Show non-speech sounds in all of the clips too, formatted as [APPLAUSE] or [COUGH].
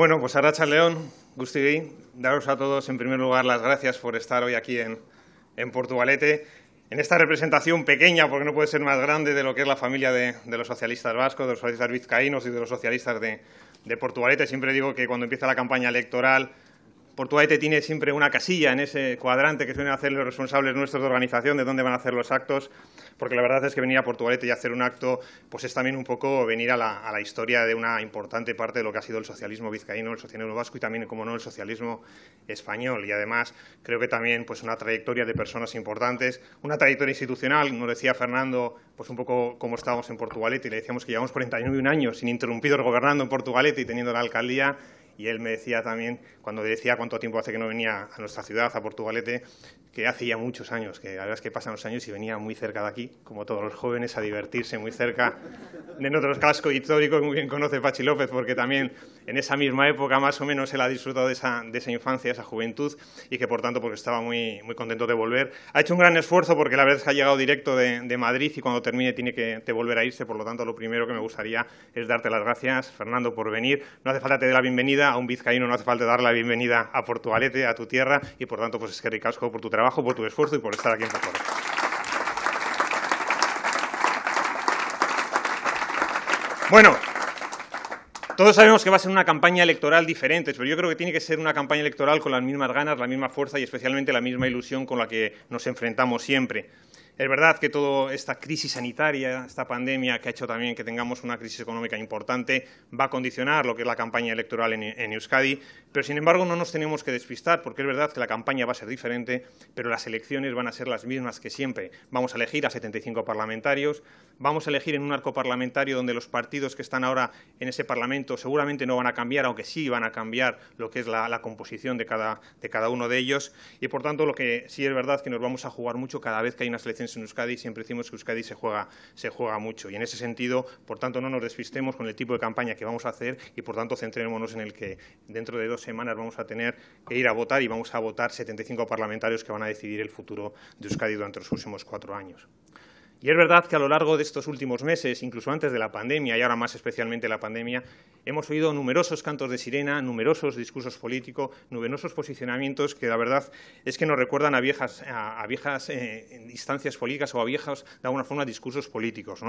Bueno, pues Aracha León, Gusti daros a todos en primer lugar las gracias por estar hoy aquí en, en, Portugalete, en esta representación pequeña, porque no puede ser más grande de lo que es la familia de, los socialistas vascos, de los socialistas vizcaínos y de los socialistas de Portugalete. Siempre digo que cuando empieza la campaña electoral Portugalete e tiene siempre una casilla en ese cuadrante que suelen hacer los responsables nuestros de organización de dónde van a hacer los actos, porque la verdad es que venir a Portugalete y hacer un acto pues es también un poco venir a la, historia de una importante parte de lo que ha sido el socialismo vizcaíno, el socialismo vasco y también, como no, el socialismo español. Y además creo que también pues una trayectoria de personas importantes, una trayectoria institucional, nos decía Fernando pues un poco como estábamos en Portugalete y le decíamos que llevamos 41 años interrumpidos gobernando en Portugalete y teniendo la alcaldía y él me decía también, cuando decía cuánto tiempo hace que no venía a nuestra ciudad, a Portugalete, que hace ya muchos años, que la verdad es que pasan los años y venía muy cerca de aquí, como todos los jóvenes, a divertirse muy cerca de casco cascos históricos, muy bien conoce Pachi López, porque también en esa misma época más o menos él ha disfrutado de esa, de esa infancia, esa juventud, y que por tanto porque estaba muy, muy contento de volver. Ha hecho un gran esfuerzo porque la verdad es que ha llegado directo de, Madrid y cuando termine tiene que volver a irse, por lo tanto lo primero que me gustaría es darte las gracias, Fernando, por venir. No hace falta te dé la bienvenida a un vizcaíno, no hace falta dar la bienvenida a Portugalete, a tu tierra, y por tanto, pues es que ricasco por tu trabajo, por tu esfuerzo y por estar aquí en casa. Bueno, todos sabemos que va a ser una campaña electoral diferente, pero yo creo que tiene que ser una campaña electoral con las mismas ganas, la misma fuerza y especialmente la misma ilusión con la que nos enfrentamos siempre. Es verdad que toda esta crisis sanitaria, esta pandemia que ha hecho también que tengamos una crisis económica importante, va a condicionar lo que es la campaña electoral en, Euskadi, pero sin embargo no nos tenemos que despistar porque es verdad que la campaña va a ser diferente, pero las elecciones van a ser las mismas que siempre. Vamos a elegir a 75 parlamentarios, vamos a elegir en un arco parlamentario donde los partidos que están ahora en ese Parlamento seguramente no van a cambiar, aunque sí van a cambiar lo que es la, composición de cada, de cada uno de ellos y por tanto lo que sí es verdad que nos vamos a jugar mucho cada vez que hay unas elecciones en Euskadi, siempre decimos que Euskadi se juega, se juega mucho. Y en ese sentido, por tanto, no nos despistemos con el tipo de campaña que vamos a hacer y, por tanto, centrémonos en el que dentro de dos semanas vamos a tener que ir a votar y vamos a votar 75 parlamentarios que van a decidir el futuro de Euskadi durante los próximos cuatro años. Y es verdad que a lo largo de estos últimos meses, incluso antes de la pandemia y ahora más especialmente la pandemia, hemos oído numerosos cantos de sirena, numerosos discursos políticos, numerosos posicionamientos que la verdad es que nos recuerdan a viejas, a, viejas eh, instancias políticas o a viejos, de alguna forma, discursos políticos.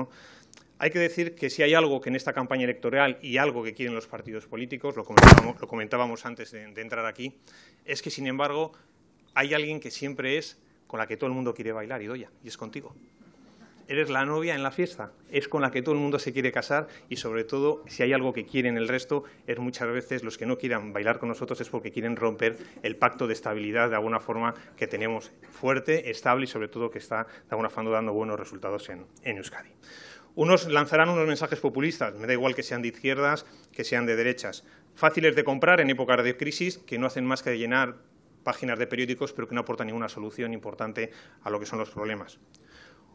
Hay que decir que si hay algo que en esta campaña electoral y algo que quieren los partidos políticos, lo comentábamos, antes de, entrar aquí, es que, sin embargo, hay alguien que siempre es con la que todo el mundo quiere bailar, y doya, y es contigo eres la novia en la fiesta, es con la que todo el mundo se quiere casar y sobre todo si hay algo que quieren el resto es muchas veces los que no quieran bailar con nosotros es porque quieren romper el pacto de estabilidad de alguna forma que tenemos fuerte, estable y sobre todo que está de alguna forma dando buenos resultados en, Euskadi. Unos lanzarán unos mensajes populistas, me da igual que sean de izquierdas, que sean de derechas, fáciles de comprar en épocas de crisis, que no hacen más que llenar páginas de periódicos, pero que no aportan ninguna solución importante a lo que son los problemas.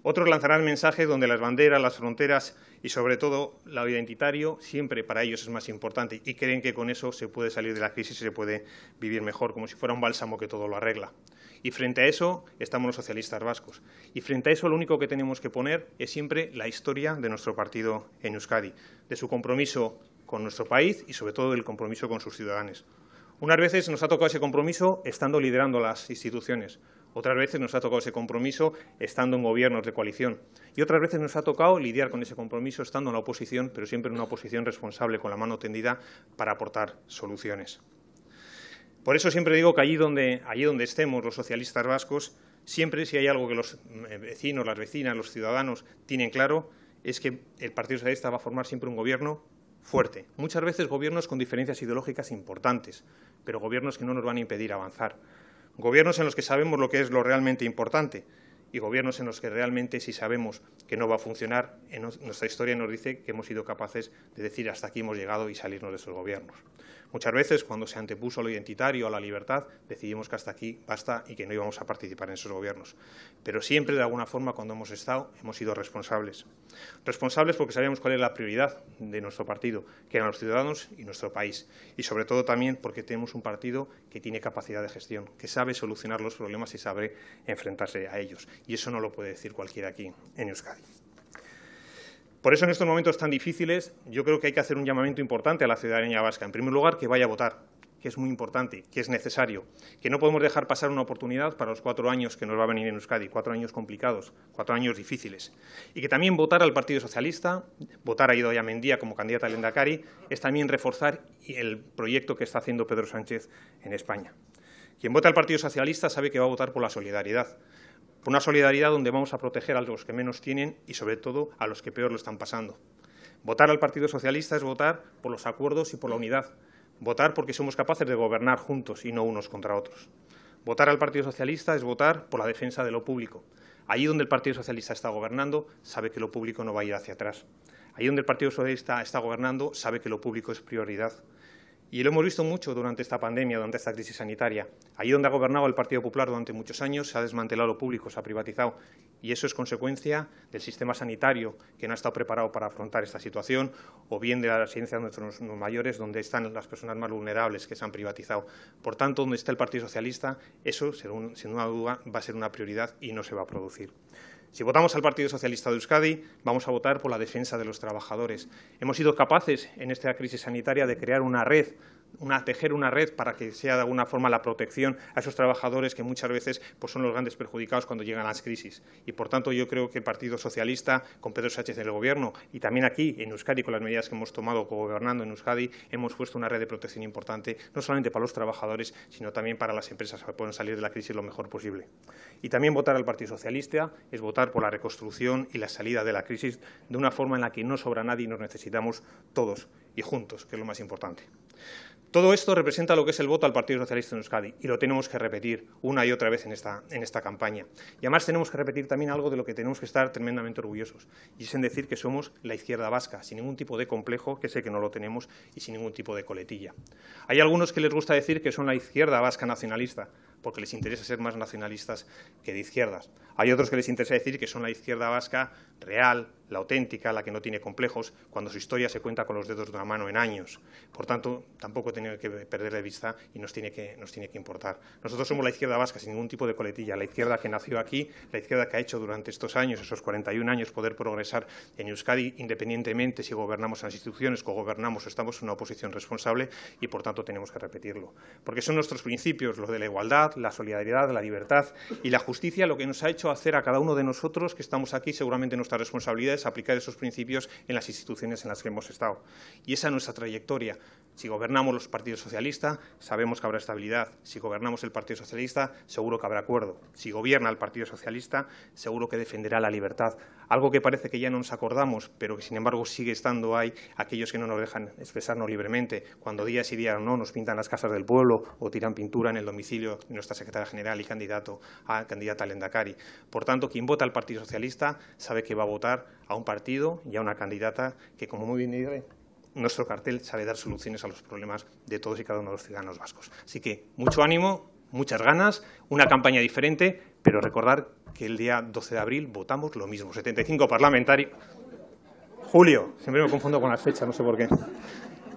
Otros lanzarán mensajes donde las banderas, las fronteras y, sobre todo, la identitario siempre para ellos es más importante y creen que con eso se puede salir de la crisis y se puede vivir mejor, como si fuera un bálsamo que todo lo arregla. Y frente a eso estamos los socialistas vascos. Y frente a eso lo único que tenemos que poner es siempre la historia de nuestro partido en Euskadi, de su compromiso con nuestro país y, sobre todo, del compromiso con sus ciudadanos. Unas veces nos ha tocado ese compromiso estando liderando las instituciones. Otras veces nos ha tocado ese compromiso estando en gobiernos de coalición. Y otras veces nos ha tocado lidiar con ese compromiso estando en la oposición, pero siempre en una oposición responsable, con la mano tendida para aportar soluciones. Por eso siempre digo que allí donde, estemos los socialistas vascos, siempre si hay algo que los eh, vecinos, las vecinas, los ciudadanos tienen claro, es que el Partido Socialista va a formar siempre un gobierno fuerte. Muchas veces gobiernos con diferencias ideológicas importantes, pero gobiernos que no nos van a impedir avanzar. Gobiernos en los que sabemos lo que es lo realmente importante y gobiernos en los que realmente si sabemos que no va a funcionar, nuestra historia nos dice que hemos sido capaces de decir hasta aquí hemos llegado y salirnos de esos gobiernos. Muchas veces, cuando se antepuso lo identitario a la libertad, decidimos que hasta aquí basta y que no íbamos a participar en esos gobiernos. Pero siempre, de alguna forma, cuando hemos estado, hemos sido responsables. Responsables porque sabíamos cuál era la prioridad de nuestro partido, que eran los ciudadanos y nuestro país. Y sobre todo también porque tenemos un partido que tiene capacidad de gestión, que sabe solucionar los problemas y sabe enfrentarse a ellos. Y eso no lo puede decir cualquiera aquí en Euskadi. Por eso, en estos momentos tan difíciles, yo creo que hay que hacer un llamamiento importante a la ciudadanía vasca. En primer lugar, que vaya a votar, que es muy importante, que es necesario, que no podemos dejar pasar una oportunidad para los cuatro años que nos va a venir en Euskadi, cuatro años complicados, cuatro años difíciles. Y que también votar al Partido Socialista, votar a Idoia Mendía como candidata al Endacari, es también reforzar el proyecto que está haciendo Pedro Sánchez en España. Quien vota al Partido Socialista sabe que va a votar por la solidaridad, por una solidaridad donde vamos a proteger a los que menos tienen y, sobre todo, a los que peor lo están pasando. Votar al Partido Socialista es votar por los acuerdos y por la unidad. Votar porque somos capaces de gobernar juntos y no unos contra otros. Votar al Partido Socialista es votar por la defensa de lo público. Allí donde el Partido Socialista está gobernando, sabe que lo público no va a ir hacia atrás. Allí donde el Partido Socialista está gobernando, sabe que lo público es prioridad. Y lo hemos visto mucho durante esta pandemia, durante esta crisis sanitaria. Allí donde ha gobernado el Partido Popular durante muchos años, se ha desmantelado lo público, se ha privatizado. Y eso es consecuencia del sistema sanitario, que no ha estado preparado para afrontar esta situación, o bien de la residencia de nuestros mayores, donde están las personas más vulnerables que se han privatizado. Por tanto, donde está el Partido Socialista, eso, sin duda, va a ser una prioridad y no se va a producir. Si votamos al Partido Socialista de Euskadi, vamos a votar por la defensa de los trabajadores. Hemos sido capaces en esta crisis sanitaria de crear una red una, tejer una red para que sea de alguna forma la protección a esos trabajadores que muchas veces pues, son los grandes perjudicados cuando llegan las crisis. Y por tanto yo creo que el Partido Socialista, con Pedro Sánchez en el Gobierno y también aquí en Euskadi, con las medidas que hemos tomado gobernando en Euskadi, hemos puesto una red de protección importante, no solamente para los trabajadores, sino también para las empresas que puedan salir de la crisis lo mejor posible. Y también votar al Partido Socialista es votar por la reconstrucción y la salida de la crisis de una forma en la que no sobra nadie y nos necesitamos todos y juntos, que es lo más importante. Todo esto representa lo que es el voto al Partido Socialista en Euskadi y lo tenemos que repetir una y otra vez en esta, campaña. Y además tenemos que repetir también algo de lo que tenemos que estar tremendamente orgullosos y es en decir que somos la izquierda vasca, sin ningún tipo de complejo, que sé que no lo tenemos, y sin ningún tipo de coletilla. Hay algunos que les gusta decir que son la izquierda vasca nacionalista porque les interesa ser más nacionalistas que de izquierdas. Hay otros que les interesa decir que son la izquierda vasca real, la auténtica, la que no tiene complejos, cuando su historia se cuenta con los dedos de una mano en años. Por tanto, tampoco tiene que perder de vista y nos tiene que, importar. Nosotros somos la izquierda vasca sin ningún tipo de coletilla, la izquierda que nació aquí, la izquierda que ha hecho durante estos años, esos 41 años, poder progresar en Euskadi independientemente si gobernamos las instituciones, co-gobernamos o estamos en una oposición responsable y, por tanto, tenemos que repetirlo. Porque son nuestros principios, los de la igualdad, la solidaridad, la libertad y la justicia, lo que nos ha hecho hacer a cada uno de nosotros que estamos aquí, seguramente nuestra responsabilidad es aplicar esos principios en las instituciones en las que hemos estado. Y esa es nuestra trayectoria. Si gobernamos los partidos socialistas, sabemos que habrá estabilidad. Si gobernamos el Partido Socialista, seguro que habrá acuerdo. Si gobierna el Partido Socialista, seguro que defenderá la libertad. Algo que parece que ya no nos acordamos, pero que sin embargo sigue estando ahí aquellos que no nos dejan expresarnos libremente, cuando días y día no nos pintan las casas del pueblo o tiran pintura en el domicilio de nuestra secretaria general y candidato a candidata al Endacari. Por tanto, quien vota al Partido Socialista sabe que va a votar a un partido y a una candidata que, como muy bien diré, nuestro cartel sabe dar soluciones a los problemas de todos y cada uno de los ciudadanos vascos. Así que mucho ánimo, muchas ganas, una campaña diferente, pero recordar que el día 12 de abril votamos lo mismo, 75 parlamentarios. Julio, siempre me confundo con las fechas, no sé por qué.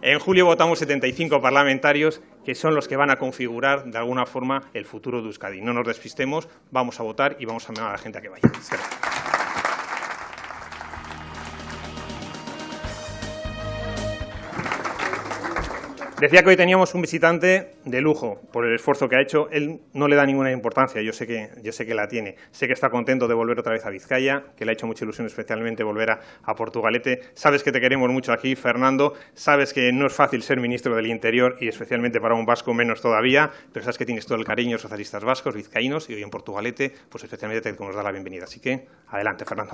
En julio votamos 75 parlamentarios que son los que van a configurar de alguna forma el futuro de Euskadi. No nos despistemos, vamos a votar y vamos a animar a la gente a que vaya. Decía que hoy teníamos un visitante de lujo por el esfuerzo que ha hecho. Él no le da ninguna importancia, yo sé que, yo sé que la tiene. Sé que está contento de volver otra vez a Vizcaya, que le ha hecho mucha ilusión especialmente volver a, Portugalete. Sabes que te queremos mucho aquí, Fernando. Sabes que no es fácil ser ministro del Interior y especialmente para un vasco menos todavía, pero sabes que tienes todo el cariño socialistas vascos, vizcaínos y hoy en Portugalete, pues especialmente te nos da la bienvenida. Así que adelante, Fernando.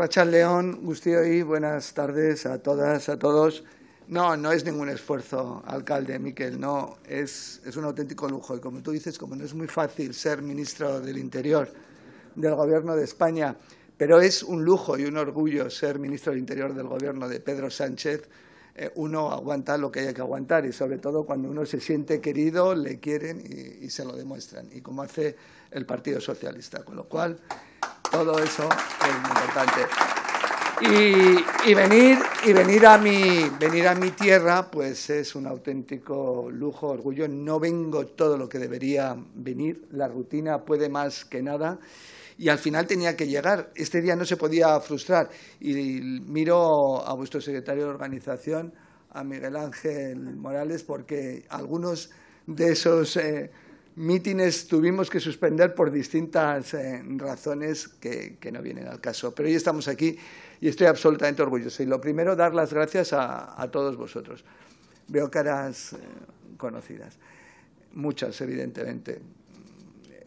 Racha León, y buenas tardes a todas, a todos. No, no es ningún esfuerzo, alcalde Miquel, no, es, un auténtico lujo. Y como tú dices, como no es muy fácil ser ministro del Interior del Gobierno de España, pero es un lujo y un orgullo ser ministro del Interior del Gobierno de Pedro Sánchez, eh, uno aguanta lo que haya que aguantar y sobre todo cuando uno se siente querido, le quieren y, y se lo demuestran, y como hace el Partido Socialista. Con lo cual, todo eso es importante. Y, venir, y venir, a mi, tierra, pues es un auténtico lujo, orgullo. No vengo todo lo que debería venir. La rutina puede más que nada y al final tenía que llegar. Este día no se podía frustrar. Y miro a vuestro secretario de organización, a Miguel Ángel Morales, porque algunos de esos eh, mítines tuvimos que suspender por distintas eh, razones que, no vienen al caso. Pero hoy estamos aquí y estoy absolutamente orgulloso. Y lo primero, dar las gracias a, todos vosotros. Veo caras eh, conocidas, muchas, evidentemente.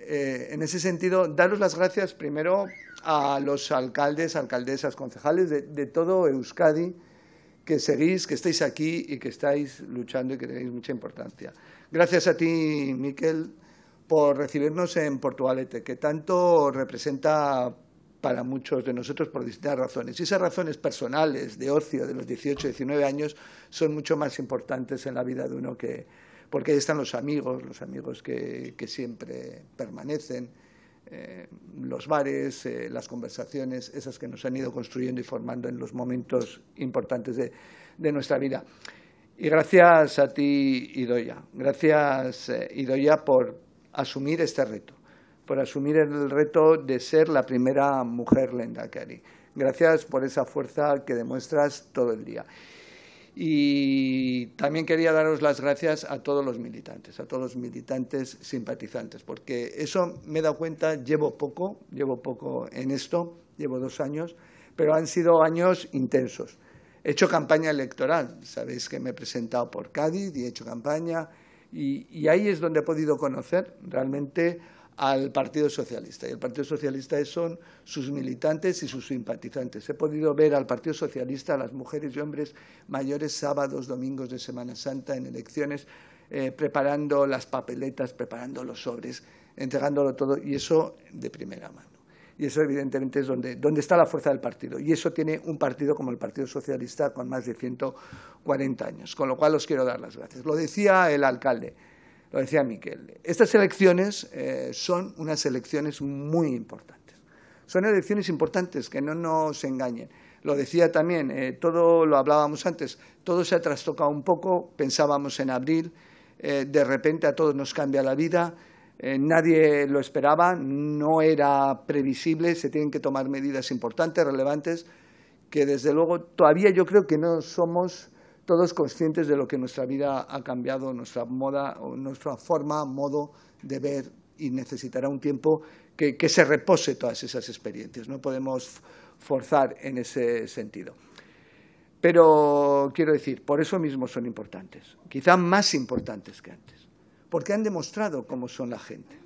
Eh, en ese sentido, daros las gracias primero a los alcaldes, alcaldesas, concejales de, de todo Euskadi, que seguís, que estáis aquí y que estáis luchando y que tenéis mucha importancia. Gracias a ti, Miquel, por recibirnos en Portugalete, que tanto representa para muchos de nosotros por distintas razones. Y esas razones personales de ocio de los 18, 19 años son mucho más importantes en la vida de uno que... Porque ahí están los amigos, los amigos que, siempre permanecen, eh, los bares, eh, las conversaciones, esas que nos han ido construyendo y formando en los momentos importantes de, nuestra vida. Y gracias a ti, Idoya. Gracias, eh, Idoia por, asumir este reto, por asumir el reto de ser la primera mujer Lendakari. Gracias por esa fuerza que demuestras todo el día. Y también quería daros las gracias a todos los militantes, a todos los militantes simpatizantes, porque eso me he dado cuenta, llevo poco, llevo poco en esto, llevo dos años, pero han sido años intensos. He hecho campaña electoral, sabéis que me he presentado por Cádiz y he hecho campaña, y, ahí es donde he podido conocer realmente al Partido Socialista. Y el Partido Socialista son sus militantes y sus simpatizantes. He podido ver al Partido Socialista, a las mujeres y hombres mayores sábados, domingos de Semana Santa, en elecciones, eh, preparando las papeletas, preparando los sobres, entregándolo todo, y eso de primera mano y eso evidentemente es donde, está la fuerza del partido. Y eso tiene un partido como el Partido Socialista con más de 140 años, con lo cual os quiero dar las gracias. Lo decía el alcalde, lo decía Miquel. Estas elecciones eh, son unas elecciones muy importantes. Son elecciones importantes, que no nos engañen. Lo decía también, eh, todo lo hablábamos antes, todo se ha trastocado un poco, pensábamos en abril, eh, de repente a todos nos cambia la vida, eh, nadie lo esperaba, no era previsible, se tienen que tomar medidas importantes, relevantes, que desde luego todavía yo creo que no somos todos conscientes de lo que nuestra vida ha cambiado, nuestra moda, nuestra forma, modo de ver y necesitará un tiempo que se repose todas esas experiencias. No podemos forzar en ese sentido. Pero quiero decir, por eso mismo son importantes, quizá más importantes que antes porque han demostrado cómo son la gente,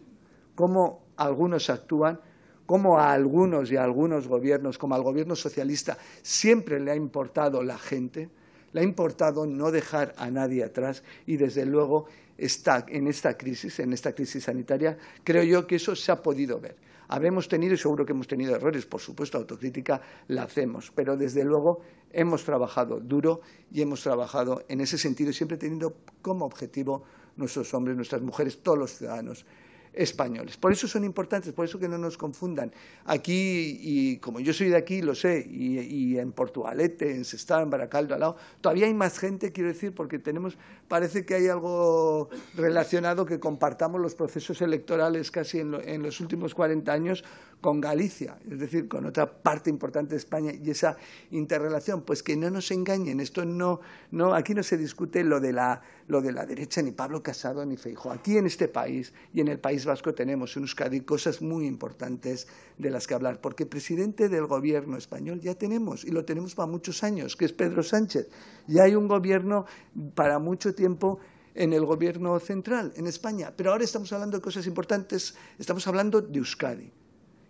cómo algunos actúan, cómo a algunos y a algunos gobiernos, como al gobierno socialista, siempre le ha importado la gente, le ha importado no dejar a nadie atrás y, desde luego, está en esta crisis, en esta crisis sanitaria, creo yo que eso se ha podido ver. Habremos tenido, y seguro que hemos tenido errores, por supuesto, autocrítica la hacemos, pero desde luego hemos trabajado duro y hemos trabajado en ese sentido, siempre teniendo como objetivo nuestros hombres, nuestras mujeres, todos los ciudadanos españoles. Por eso son importantes, por eso que no nos confundan. Aquí, y como yo soy de aquí, lo sé, y, en Portugalete, en Sestar, en Baracaldo, al lado, todavía hay más gente, quiero decir, porque tenemos, parece que hay algo relacionado que compartamos los procesos electorales casi en, en los últimos 40 años con Galicia, es decir, con otra parte importante de España y esa interrelación, pues que no nos engañen, esto no, no aquí no se discute lo de, la, de la derecha, ni Pablo Casado, ni Feijo. Aquí en este país y en el País Vasco tenemos en Euskadi cosas muy importantes de las que hablar, porque presidente del gobierno español ya tenemos, y lo tenemos para muchos años, que es Pedro Sánchez. Ya hay un gobierno para mucho tiempo en el gobierno central, en España. Pero ahora estamos hablando de cosas importantes, estamos hablando de Euskadi.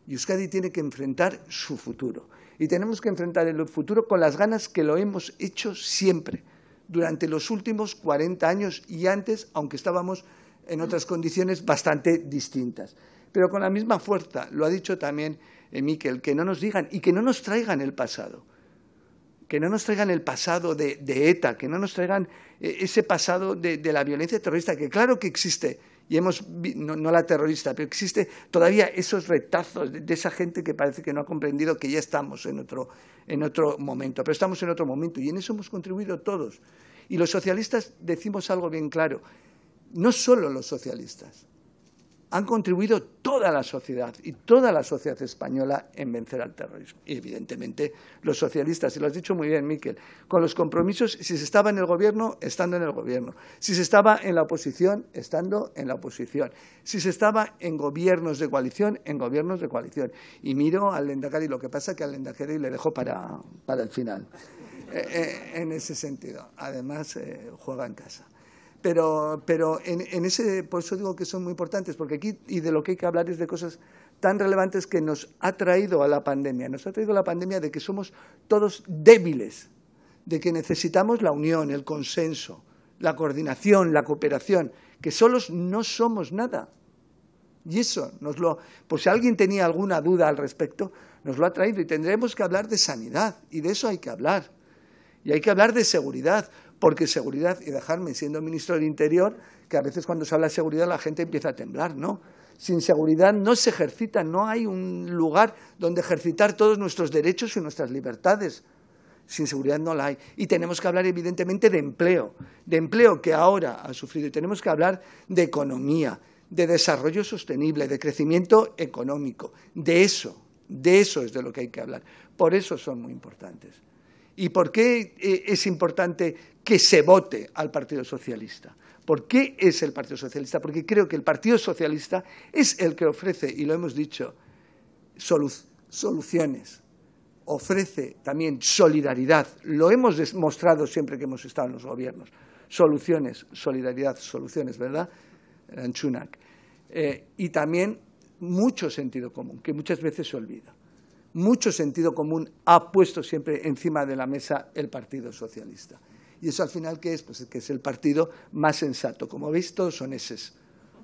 Y Euskadi tiene que enfrentar su futuro. Y tenemos que enfrentar el futuro con las ganas que lo hemos hecho siempre, durante los últimos 40 años y antes, aunque estábamos en otras condiciones bastante distintas. Pero con la misma fuerza, lo ha dicho también Miquel, que no nos digan y que no nos traigan el pasado que no nos traigan el pasado de, ETA, que no nos traigan eh, ese pasado de, la violencia terrorista, que claro que existe y hemos, no, no, la terrorista, pero existe todavía esos retazos de, esa gente que parece que no ha comprendido que ya estamos en otro, en otro momento, pero estamos en otro momento y en eso hemos contribuido todos. Y los socialistas decimos algo bien claro, no solo los socialistas, han contribuido toda la sociedad y toda la sociedad española en vencer al terrorismo. Y evidentemente los socialistas, y lo has dicho muy bien, Miquel, con los compromisos, si se estaba en el gobierno, estando en el gobierno. Si se estaba en la oposición, estando en la oposición. Si se estaba en gobiernos de coalición, en gobiernos de coalición. Y miro al Lendakari, lo que pasa es que al Lendakari le dejo para, para el final, eh, eh, en ese sentido. Además, eh, juega en casa. Pero, pero en, ese, por eso digo que son muy importantes, porque aquí y de lo que hay que hablar es de cosas tan relevantes que nos ha traído a la pandemia. Nos ha traído a la pandemia de que somos todos débiles, de que necesitamos la unión, el consenso, la coordinación, la cooperación, que solos no somos nada. Y eso nos lo, por si alguien tenía alguna duda al respecto, nos lo ha traído y tendremos que hablar de sanidad y de eso hay que hablar. Y hay que hablar de seguridad, porque seguridad, y dejarme siendo ministro del Interior, que a veces cuando se habla de seguridad la gente empieza a temblar, ¿no? Sin seguridad no se ejercita, no hay un lugar donde ejercitar todos nuestros derechos y nuestras libertades. Sin seguridad no la hay. Y tenemos que hablar, evidentemente, de empleo, de empleo que ahora ha sufrido. Y tenemos que hablar de economía, de desarrollo sostenible, de crecimiento económico. De eso, de eso es de lo que hay que hablar. Por eso son muy importantes. ¿Y por qué eh, es importante que se vote al Partido Socialista? ¿Por qué es el Partido Socialista? Porque creo que el Partido Socialista es el que ofrece, y lo hemos dicho, soluciones, ofrece también solidaridad. Lo hemos demostrado siempre que hemos estado en los gobiernos. Soluciones, solidaridad, soluciones, ¿verdad? Eh, y también mucho sentido común, que muchas veces se olvida mucho sentido común ha puesto siempre encima de la mesa el Partido Socialista. Y eso al final, ¿qué es? Pues que es el partido más sensato. Como veis, todos son eses.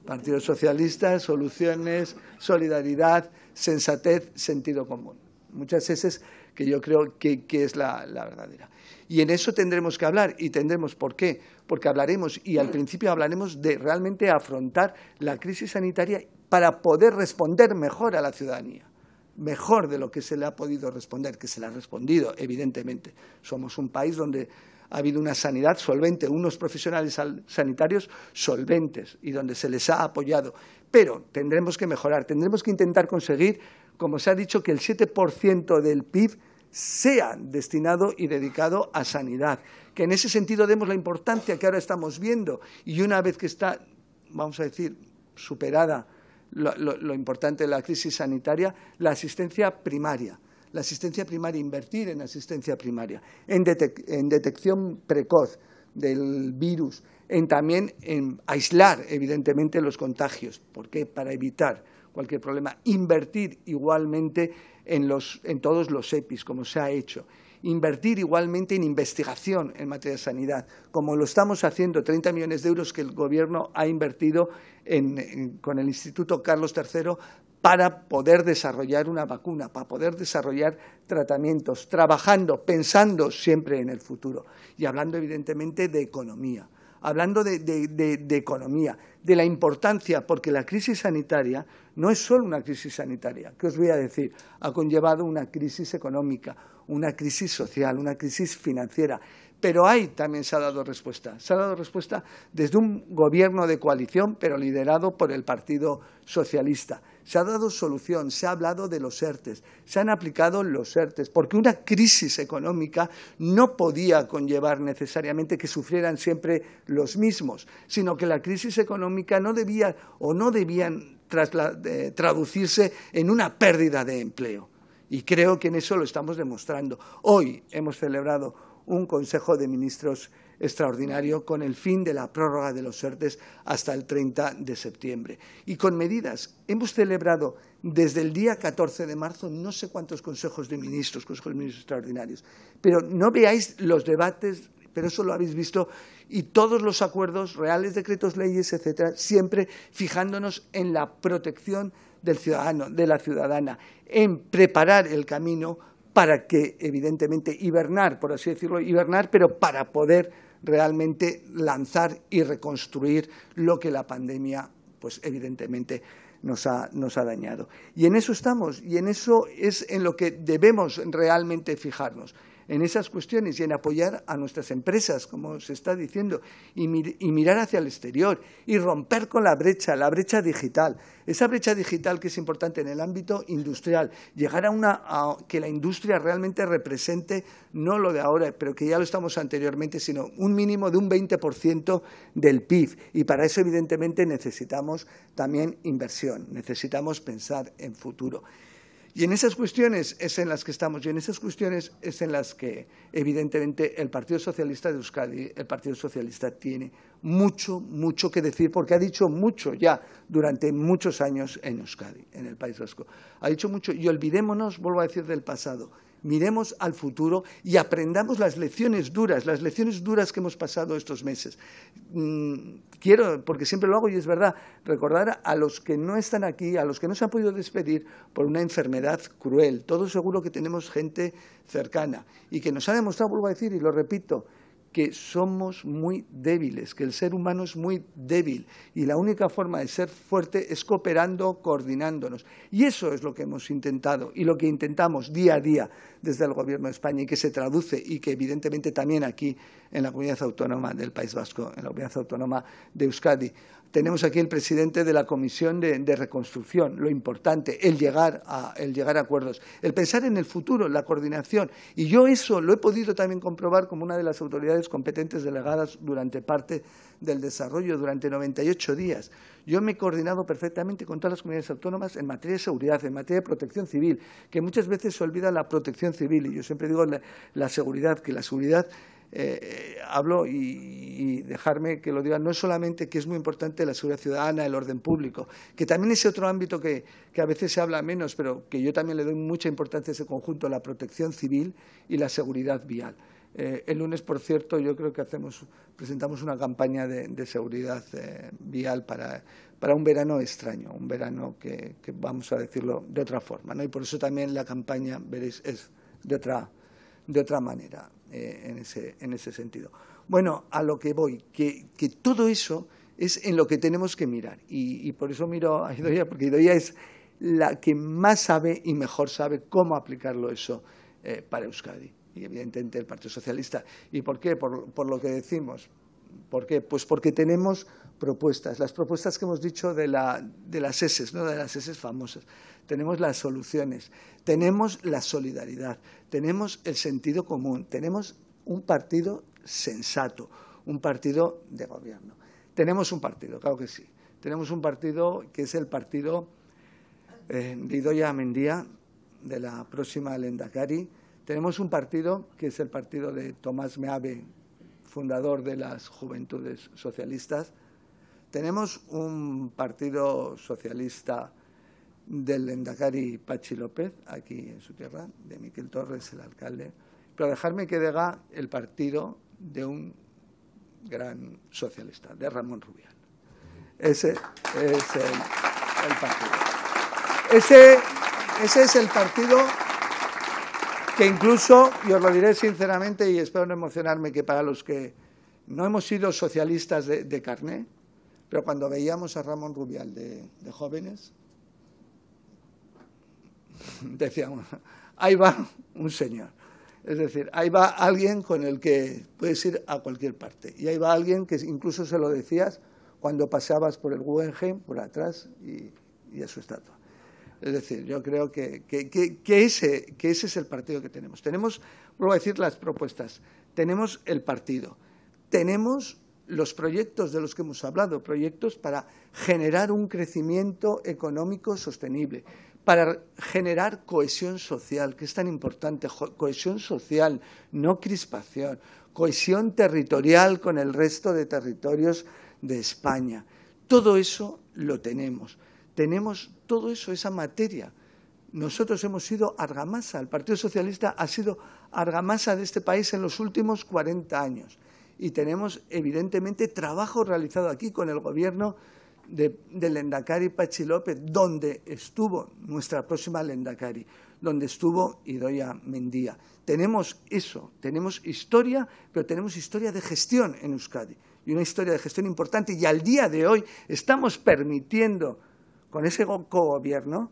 Partido Socialista, soluciones, solidaridad, sensatez, sentido común. Muchas eses que yo creo que, es la, verdadera. Y en eso tendremos que hablar y tendremos por qué. Porque hablaremos, y al principio hablaremos de realmente afrontar la crisis sanitaria para poder responder mejor a la ciudadanía mejor de lo que se le ha podido responder, que se le ha respondido, evidentemente. Somos un país donde ha habido una sanidad solvente, unos profesionales sanitarios solventes y donde se les ha apoyado. Pero tendremos que mejorar, tendremos que intentar conseguir, como se ha dicho, que el 7% del PIB sea destinado y dedicado a sanidad. Que en ese sentido demos la importancia que ahora estamos viendo y una vez que está, vamos a decir, superada lo, importante de la crisis sanitaria, la asistencia primaria. La asistencia primaria, invertir en asistencia primaria, en, detección precoz del virus, en también en aislar, evidentemente, los contagios. porque qué? Para evitar cualquier problema. Invertir igualmente en, en todos los EPIs, como se ha hecho invertir igualmente en investigación en materia de sanidad, como lo estamos haciendo, 30 millones de euros que el Gobierno ha invertido con el Instituto Carlos III para poder desarrollar una vacuna, para poder desarrollar tratamientos, trabajando, pensando siempre en el futuro y hablando evidentemente de economía, hablando de economía, de la importancia, porque la crisis sanitaria no es solo una crisis sanitaria, ¿Qué os voy a decir, ha conllevado una crisis económica, una crisis social, una crisis financiera, pero ahí también se ha dado respuesta. Se ha dado respuesta desde un gobierno de coalición, pero liderado por el Partido Socialista. Se ha dado solución, se ha hablado de los ERTES, se han aplicado los ERTES, porque una crisis económica no podía conllevar necesariamente que sufrieran siempre los mismos, sino que la crisis económica no debía o no debían traducirse en una pérdida de empleo. Y creo que en eso lo estamos demostrando. Hoy hemos celebrado un Consejo de Ministros extraordinario con el fin de la prórroga de los ERTES hasta el 30 de septiembre. Y con medidas, hemos celebrado desde el día 14 de marzo no sé cuántos consejos de ministros, consejos de ministros extraordinarios, pero no veáis los debates pero eso lo habéis visto, y todos los acuerdos, reales, decretos, leyes, etcétera, siempre fijándonos en la protección del ciudadano, de la ciudadana, en preparar el camino para que, evidentemente, hibernar, por así decirlo, hibernar, pero para poder realmente lanzar y reconstruir lo que la pandemia, pues evidentemente, nos ha, nos ha, dañado. Y en eso estamos, y en eso es en lo que debemos realmente fijarnos en esas cuestiones y en apoyar a nuestras empresas, como se está diciendo, y, mirar hacia el exterior y romper con la brecha, la brecha digital. Esa brecha digital que es importante en el ámbito industrial, llegar a, una, a que la industria realmente represente, no lo de ahora, pero que ya lo estamos anteriormente, sino un mínimo de un 20% del PIB. Y para eso, evidentemente, necesitamos también inversión, necesitamos pensar en futuro. Y en esas cuestiones es en las que estamos y en esas cuestiones es en las que, evidentemente, el Partido Socialista de Euskadi, el Partido Socialista tiene mucho, mucho que decir, porque ha dicho mucho ya durante muchos años en Euskadi, en el País Vasco. Ha dicho mucho y olvidémonos, vuelvo a decir, del pasado miremos al futuro y aprendamos las lecciones duras, las lecciones duras que hemos pasado estos meses. Mm, quiero, porque siempre lo hago y es verdad, recordar a los que no están aquí, a los que no se han podido despedir por una enfermedad cruel. Todo seguro que tenemos gente cercana y que nos ha demostrado, vuelvo a decir y lo repito, que somos muy débiles, que el ser humano es muy débil y la única forma de ser fuerte es cooperando, coordinándonos. Y eso es lo que hemos intentado y lo que intentamos día a día desde el Gobierno de España y que se traduce y que evidentemente también aquí en la comunidad autónoma del País Vasco, en la comunidad autónoma de Euskadi tenemos aquí el presidente de la Comisión de, Reconstrucción, lo importante, el llegar, a, acuerdos, el pensar en el futuro, la coordinación. Y yo eso lo he podido también comprobar como una de las autoridades competentes delegadas durante parte del desarrollo, durante 98 días. Yo me he coordinado perfectamente con todas las comunidades autónomas en materia de seguridad, en materia de protección civil, que muchas veces se olvida la protección civil. Y yo siempre digo la seguridad, que la seguridad eh, hablo y, dejarme que lo diga, no solamente que es muy importante la seguridad ciudadana, el orden público, que también es otro ámbito que, a veces se habla menos, pero que yo también le doy mucha importancia a ese conjunto, la protección civil y la seguridad vial. Eh, el lunes, por cierto, yo creo que hacemos, presentamos una campaña de, seguridad eh, vial para, para, un verano extraño, un verano que, vamos a decirlo de otra forma. Y por eso también la campaña, veréis, es de otra, de otra manera. Eh, en, ese, en, ese, sentido. Bueno, a lo que voy, que, todo eso es en lo que tenemos que mirar. Y, por eso miro a Idoia, porque Idoia es la que más sabe y mejor sabe cómo aplicarlo eso eh, para Euskadi. Y evidentemente el Partido Socialista. ¿Y por qué? Por, por lo que decimos. ¿Por qué? Pues porque tenemos propuestas, las propuestas que hemos dicho de, la, de las eses ¿no? de las eses famosas. Tenemos las soluciones, tenemos la solidaridad, tenemos el sentido común, tenemos un partido sensato, un partido de gobierno. Tenemos un partido, claro que sí. Tenemos un partido que es el partido eh, de Idoya Mendía, de la próxima Lendakari. Tenemos un partido que es el partido de Tomás Meave, fundador de las Juventudes Socialistas. Tenemos un partido socialista del Endacari Pachi López, aquí en su tierra, de Miquel Torres, el alcalde, pero dejarme que diga el partido de un gran socialista, de Ramón Rubial. Ese es el, partido. Ese, es el partido que incluso, y os lo diré sinceramente y espero no emocionarme, que para los que no hemos sido socialistas de, de carne, pero cuando veíamos a Ramón Rubial de, jóvenes, [LAUGHS] decíamos, ahí va un señor. Es decir, ahí va alguien con el que puedes ir a cualquier parte. Y ahí va alguien que incluso se lo decías cuando pasabas por el Guggenheim, por atrás, y, a su estatua. Es decir, yo creo que, que, ese, que ese es el partido que tenemos. Tenemos, vuelvo a decir las propuestas, tenemos el partido, tenemos los proyectos de los que hemos hablado, proyectos para generar un crecimiento económico sostenible, para generar cohesión social, que es tan importante, cohesión social, no crispación, cohesión territorial con el resto de territorios de España. Todo eso lo tenemos, tenemos todo eso, esa materia. Nosotros hemos sido argamasa, el Partido Socialista ha sido argamasa de este país en los últimos 40 años y tenemos evidentemente trabajo realizado aquí con el gobierno de, del Pachilope... Pachi López, donde estuvo nuestra próxima Lendakari, donde estuvo Idoia Mendía. Tenemos eso, tenemos historia, pero tenemos historia de gestión en Euskadi y una historia de gestión importante y al día de hoy estamos permitiendo con ese co-gobierno...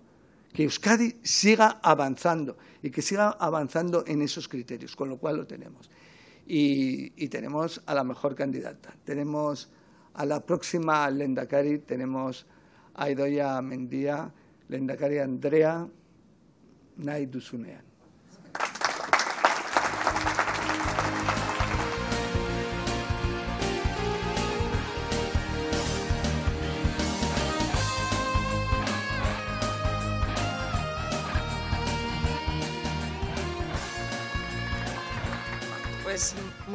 que Euskadi siga avanzando y que siga avanzando en esos criterios, con lo cual lo tenemos y, tenemos a la mejor candidata. Tenemos a la próxima Lendakari, tenemos a Idoya Mendía, Lendakari Andrea Naydusunean.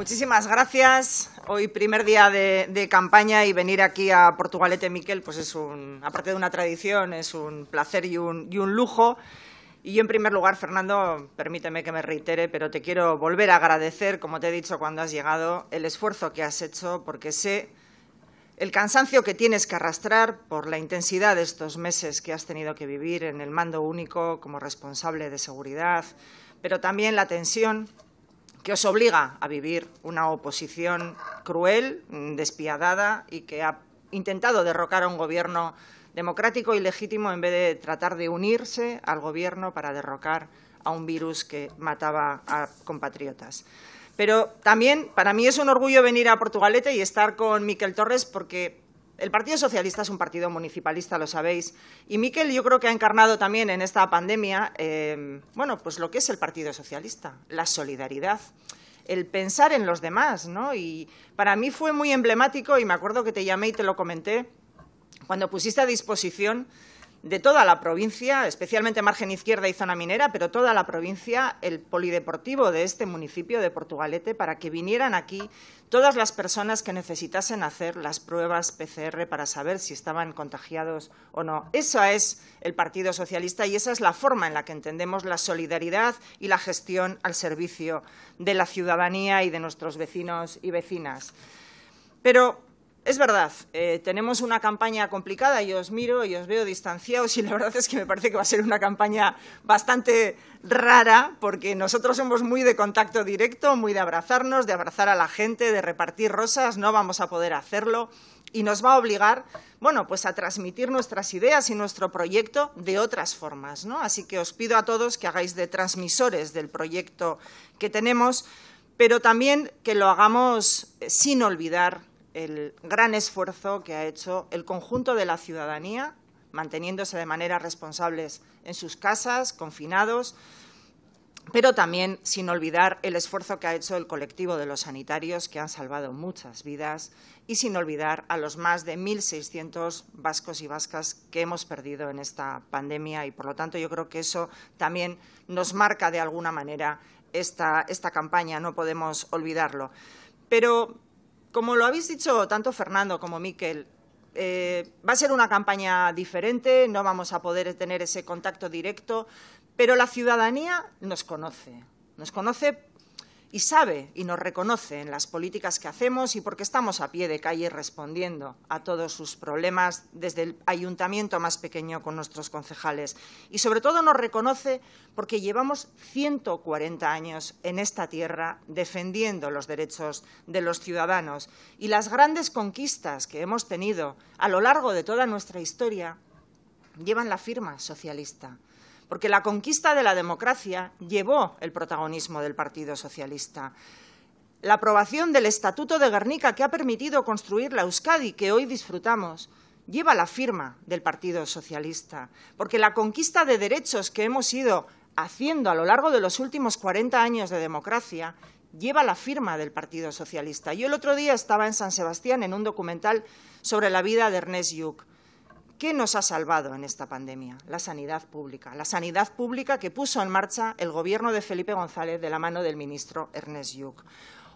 muchísimas gracias. Hoy primer día de, campaña y venir aquí a Portugalete Miquel, pues es un, aparte de una tradición, es un placer y un, y un lujo. Y yo, en primer lugar, Fernando, permíteme que me reitere, pero te quiero volver a agradecer, como te he dicho cuando has llegado, el esfuerzo que has hecho, porque sé el cansancio que tienes que arrastrar por la intensidad de estos meses que has tenido que vivir en el mando único como responsable de seguridad, pero también la tensión que os obliga a vivir una oposición cruel, mm, despiadada y que ha intentado derrocar a un gobierno democrático y legítimo en vez de tratar de unirse al gobierno para derrocar a un virus que mataba a compatriotas. Pero también para mí es un orgullo venir a Portugalete y estar con Miquel Torres porque el Partido Socialista es un partido municipalista, lo sabéis, y Miquel yo creo que ha encarnado también en esta pandemia, eh, bueno, pues lo que es el Partido Socialista, la solidaridad, el pensar en los demás, ¿no? Y para mí fue muy emblemático, y me acuerdo que te llamé y te lo comenté, cuando pusiste a disposición de toda la provincia, especialmente margen izquierda y zona minera, pero toda la provincia, el polideportivo de este municipio de Portugalete, para que vinieran aquí todas las personas que necesitasen hacer las pruebas PCR para saber si estaban contagiados o no. Eso es el Partido Socialista y esa es la forma en la que entendemos la solidaridad y la gestión al servicio de la ciudadanía y de nuestros vecinos y vecinas. Pero es verdad, eh, tenemos una campaña complicada y os miro y os veo distanciados y la verdad es que me parece que va a ser una campaña bastante rara porque nosotros somos muy de contacto directo, muy de abrazarnos, de abrazar a la gente, de repartir rosas, no vamos a poder hacerlo y nos va a obligar, bueno, pues a transmitir nuestras ideas y nuestro proyecto de otras formas, ¿no? Así que os pido a todos que hagáis de transmisores del proyecto que tenemos, pero también que lo hagamos eh, sin olvidar el gran esfuerzo que ha hecho el conjunto de la ciudadanía, manteniéndose de manera responsables en sus casas, confinados, pero también sin olvidar el esfuerzo que ha hecho el colectivo de los sanitarios, que han salvado muchas vidas, y sin olvidar a los más de 1.600 vascos y vascas que hemos perdido en esta pandemia. Y, por lo tanto, yo creo que eso también nos marca de alguna manera esta, campaña, no podemos olvidarlo. Como lo habéis dicho tanto Fernando como Miquel, eh, va a ser una campaña diferente, no vamos a poder tener ese contacto directo, pero la ciudadanía nos conoce. Nos conoce y sabe y nos reconoce en las políticas que hacemos y porque estamos a pie de calle respondiendo a todos sus problemas desde el ayuntamiento más pequeño con nuestros concejales. Y sobre todo nos reconoce porque llevamos 140 años en esta tierra defendiendo los derechos de los ciudadanos y las grandes conquistas que hemos tenido a lo largo de toda nuestra historia llevan la firma socialista porque la conquista de la democracia llevó el protagonismo del Partido Socialista. La aprobación del Estatuto de Guernica, que ha permitido construir la Euskadi que hoy disfrutamos, lleva la firma del Partido Socialista, porque la conquista de derechos que hemos ido haciendo a lo largo de los últimos 40 años de democracia lleva la firma del Partido Socialista. Yo el otro día estaba en San Sebastián en un documental sobre la vida de Ernest Lluch. ¿Qué nos ha salvado en esta pandemia? La sanidad pública. La sanidad pública que puso en marcha el gobierno de Felipe González de la mano del ministro Ernest Yuc,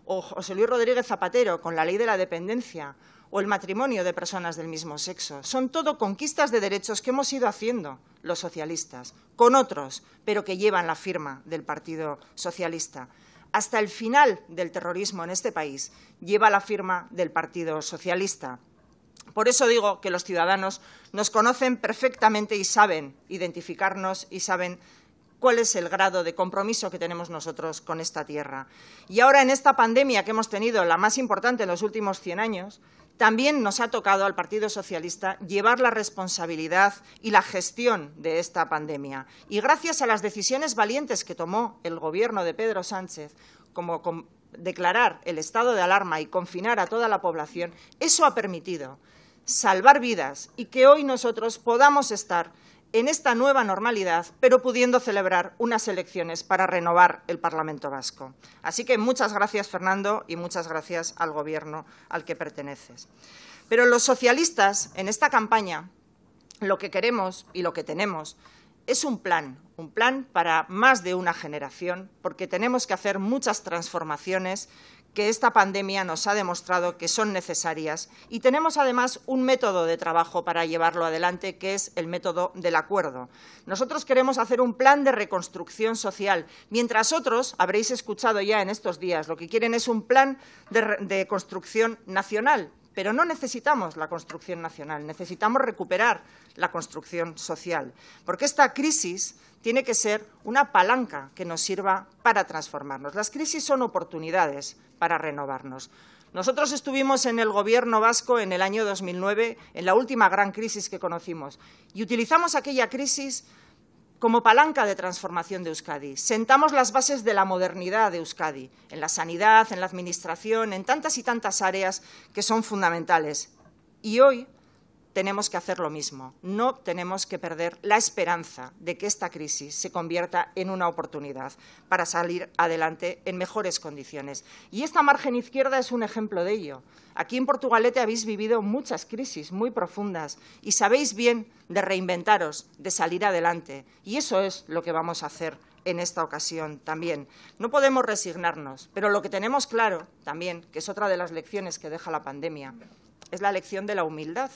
O José Luis Rodríguez Zapatero con la ley de la dependencia o el matrimonio de personas del mismo sexo. Son todo conquistas de derechos que hemos ido haciendo los socialistas, con otros, pero que llevan la firma del Partido Socialista hasta el final del terrorismo en este país lleva la firma del Partido Socialista. Por eso digo que los ciudadanos nos conocen perfectamente y saben identificarnos y saben cuál es el grado de compromiso que tenemos nosotros con esta tierra. Y ahora, en esta pandemia que hemos tenido, la más importante en los últimos 100 años, también nos ha tocado al Partido Socialista llevar la responsabilidad y la gestión de esta pandemia. Y gracias a las decisiones valientes que tomó el Gobierno de Pedro Sánchez, como declarar el estado de alarma y confinar a toda la población, eso ha permitido salvar vidas y que hoy nosotros podamos estar en esta nueva normalidad, pero pudiendo celebrar unas elecciones para renovar el Parlamento Vasco. Así que muchas gracias, Fernando, y muchas gracias al Gobierno al que perteneces. Pero los socialistas, en esta campaña, lo que queremos y lo que tenemos es un plan, un plan para más de una generación, porque tenemos que hacer muchas transformaciones que esta pandemia nos ha demostrado que son necesarias y tenemos además un método de trabajo para llevarlo adelante, que es el método del acuerdo. Nosotros queremos hacer un plan de reconstrucción social, mientras otros, habréis escuchado ya en estos días, lo que quieren es un plan de, de construcción nacional, pero no necesitamos la construcción nacional, necesitamos recuperar la construcción social, porque esta crisis tiene que ser una palanca que nos sirva para transformarnos. Las crisis son oportunidades para renovarnos. Nosotros estuvimos en el Gobierno vasco en el año 2009, en la última gran crisis que conocimos, y utilizamos aquella crisis como palanca de transformación de Euskadi. Sentamos las bases de la modernidad de Euskadi, en la sanidad, en la administración, en tantas y tantas áreas que son fundamentales. Y hoy tenemos que hacer lo mismo. No tenemos que perder la esperanza de que esta crisis se convierta en una oportunidad para salir adelante en mejores condiciones. Y esta margen izquierda es un ejemplo de ello. Aquí en Portugalete habéis vivido muchas crisis muy profundas y sabéis bien de reinventaros, de salir adelante. Y eso es lo que vamos a hacer en esta ocasión también. No podemos resignarnos, pero lo que tenemos claro también, que es otra de las lecciones que deja la pandemia, es la lección de la humildad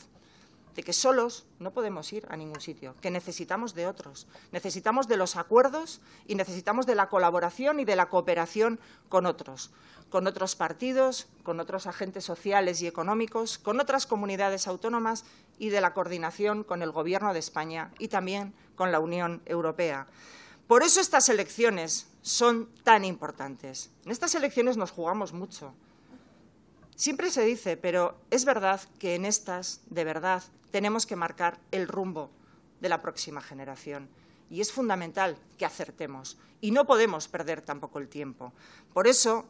de que solos no podemos ir a ningún sitio, que necesitamos de otros, necesitamos de los acuerdos y necesitamos de la colaboración y de la cooperación con otros, con otros partidos, con otros agentes sociales y económicos, con otras comunidades autónomas y de la coordinación con el Gobierno de España y también con la Unión Europea. Por eso estas elecciones son tan importantes. En estas elecciones nos jugamos mucho. Siempre se dice, pero es verdad que en estas, de verdad, tenemos que marcar el rumbo de la próxima generación. Y es fundamental que acertemos. Y no podemos perder tampoco el tiempo. Por eso,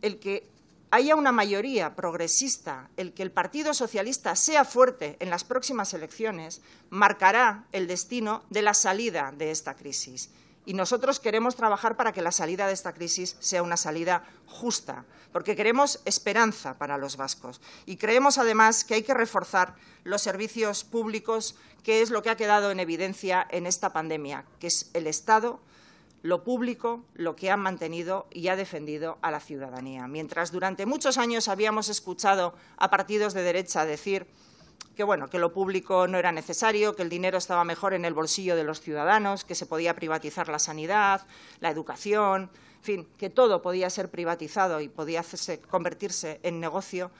el que haya una mayoría progresista, el que el Partido Socialista sea fuerte en las próximas elecciones, marcará el destino de la salida de esta crisis. Y nosotros queremos trabajar para que la salida de esta crisis sea una salida justa, porque queremos esperanza para los vascos. Y creemos, además, que hay que reforzar los servicios públicos, que es lo que ha quedado en evidencia en esta pandemia, que es el Estado, lo público, lo que ha mantenido y ha defendido a la ciudadanía. Mientras durante muchos años habíamos escuchado a partidos de derecha decir que bueno, que lo público no era necesario, que el dinero estaba mejor en el bolsillo de los ciudadanos, que se podía privatizar la sanidad, la educación, en fin, que todo podía ser privatizado y podía convertirse en negocio.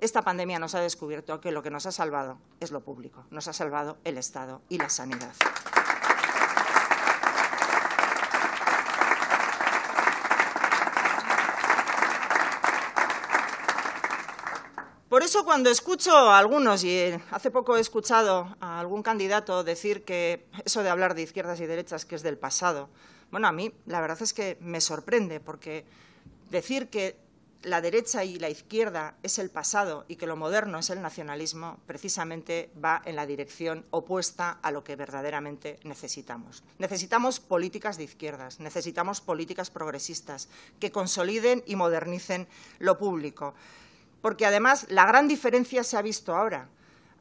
Esta pandemia nos ha descubierto que lo que nos ha salvado es lo público, nos ha salvado el Estado y la sanidad. Por eso cuando escucho a algunos, y eh, hace poco he escuchado a algún candidato decir que eso de hablar de izquierdas y derechas que es del pasado, bueno, a mí la verdad es que me sorprende porque decir que la derecha y la izquierda es el pasado y que lo moderno es el nacionalismo precisamente va en la dirección opuesta a lo que verdaderamente necesitamos. Necesitamos políticas de izquierdas, necesitamos políticas progresistas que consoliden y modernicen lo público porque además la gran diferencia se ha visto ahora.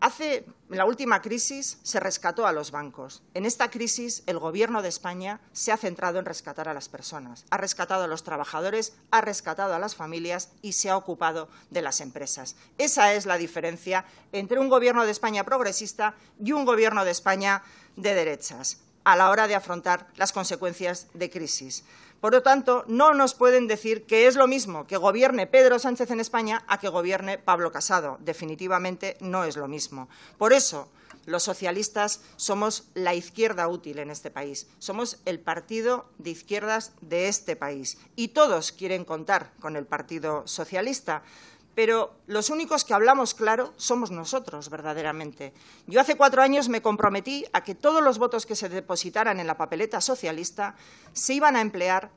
Hace, la última crisis, se rescató a los bancos. En esta crisis, el Gobierno de España se ha centrado en rescatar a las personas. Ha rescatado a los trabajadores, ha rescatado a las familias y se ha ocupado de las empresas. Esa es la diferencia entre un Gobierno de España progresista y un Gobierno de España de derechas a la hora de afrontar las consecuencias de crisis. Por lo tanto, no nos pueden decir que es lo mismo que gobierne Pedro Sánchez en España a que gobierne Pablo Casado. Definitivamente no es lo mismo. Por eso, los socialistas somos la izquierda útil en este país. Somos el partido de izquierdas de este país. Y todos quieren contar con el Partido Socialista pero los únicos que hablamos claro somos nosotros, verdaderamente. Yo hace cuatro años me comprometí a que todos los votos que se depositaran en la papeleta socialista se iban a emplear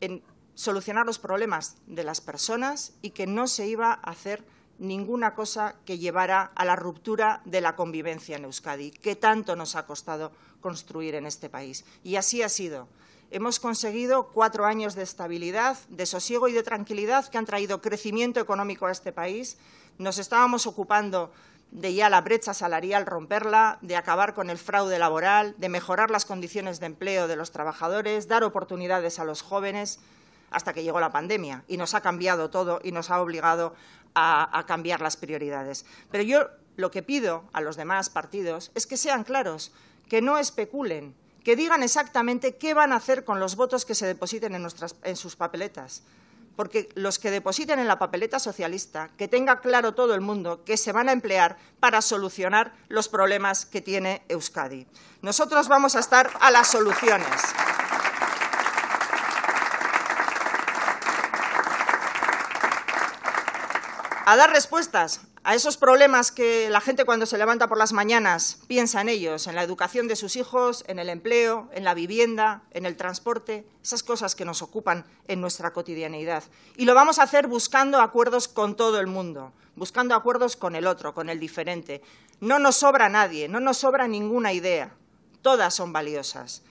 en solucionar los problemas de las personas y que no se iba a hacer ninguna cosa que llevara a la ruptura de la convivencia en Euskadi, que tanto nos ha costado construir en este país. Y así ha sido hemos conseguido cuatro años de estabilidad, de sosiego y de tranquilidad que han traído crecimiento económico a este país. Nos estábamos ocupando de ya la brecha salarial romperla, de acabar con el fraude laboral, de mejorar las condiciones de empleo de los trabajadores, dar oportunidades a los jóvenes, hasta que llegó la pandemia y nos ha cambiado todo y nos ha obligado a, a cambiar las prioridades. Pero yo lo que pido a los demás partidos es que sean claros, que no especulen, que digan exactamente qué van a hacer con los votos que se depositen en, sus papeletas. Porque los que depositen en la papeleta socialista, que tenga claro todo el mundo que se van a emplear para solucionar los problemas que tiene Euskadi. Nosotros vamos a estar a las soluciones. a dar respuestas a esos problemas que la gente cuando se levanta por las mañanas piensa en ellos, en la educación de sus hijos, en el empleo, en la vivienda, en el transporte, esas cosas que nos ocupan en nuestra cotidianeidad. Y lo vamos a hacer buscando acuerdos con todo el mundo, buscando acuerdos con el otro, con el diferente. No nos sobra nadie, no nos sobra ninguna idea, todas son valiosas.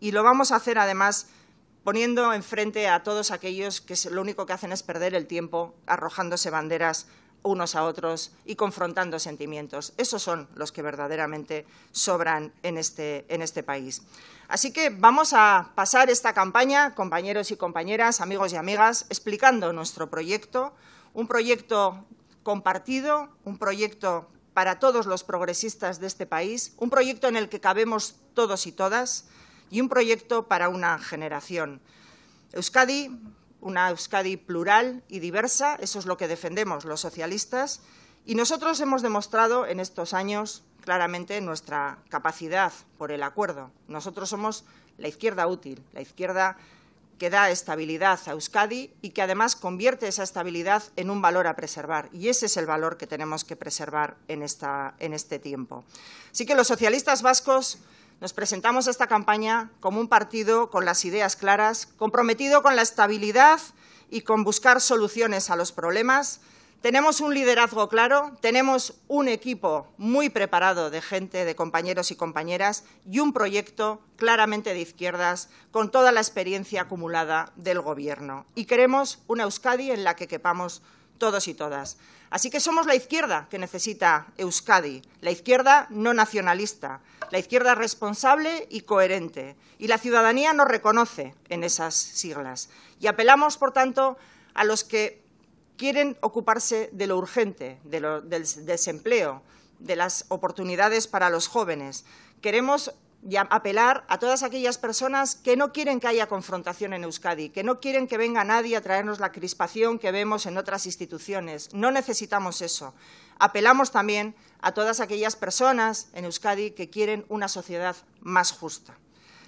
Y lo vamos a hacer además poniendo enfrente a todos aquellos que lo único que hacen es perder el tiempo arrojándose banderas unos a otros y confrontando sentimientos. Esos son los que verdaderamente sobran este, en este, país. Así que vamos a pasar esta campaña, compañeros y compañeras, amigos y amigas, explicando nuestro proyecto, un proyecto compartido, un proyecto para todos los progresistas de este país, un proyecto en el que cabemos todos y todas y un proyecto para una generación. Euskadi una Euskadi plural y diversa, eso es lo que defendemos los socialistas, y nosotros hemos demostrado en estos años claramente nuestra capacidad por el acuerdo. Nosotros somos la izquierda útil, la izquierda que da estabilidad a Euskadi y que además convierte esa estabilidad en un valor a preservar. Y ese es el valor que tenemos que preservar en, este tiempo. Así que los socialistas vascos nos presentamos a esta campaña como un partido con las ideas claras, comprometido con la estabilidad y con buscar soluciones a los problemas. Tenemos un liderazgo claro, tenemos un equipo muy preparado de gente, de compañeros y compañeras y un proyecto claramente de izquierdas con toda la experiencia acumulada del Gobierno. Y queremos una Euskadi en la que quepamos todos y todas. Así que somos la izquierda que necesita Euskadi, la izquierda no nacionalista, la izquierda responsable y coherente. Y la ciudadanía nos reconoce en esas siglas. Y apelamos, por tanto, a los que quieren ocuparse de lo urgente, del desempleo, de las oportunidades para los jóvenes. Queremos apelar a todas aquellas personas que no quieren que haya confrontación en Euskadi, que no quieren que venga nadie a traernos la crispación que vemos en otras instituciones. No necesitamos eso. Apelamos también a todas aquellas personas en Euskadi que quieren una sociedad más justa.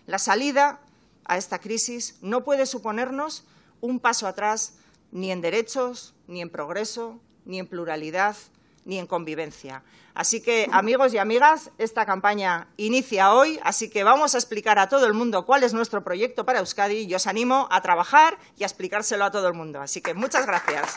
La salida a esta crisis no puede suponernos un paso atrás ni en derechos, ni en progreso, ni en pluralidad, ni en convivencia. Así que, amigos y amigas, esta campaña inicia hoy, así que vamos a explicar a todo el mundo cuál es nuestro proyecto para Euskadi y os animo a trabajar y a explicárselo a todo el mundo. Así que muchas gracias.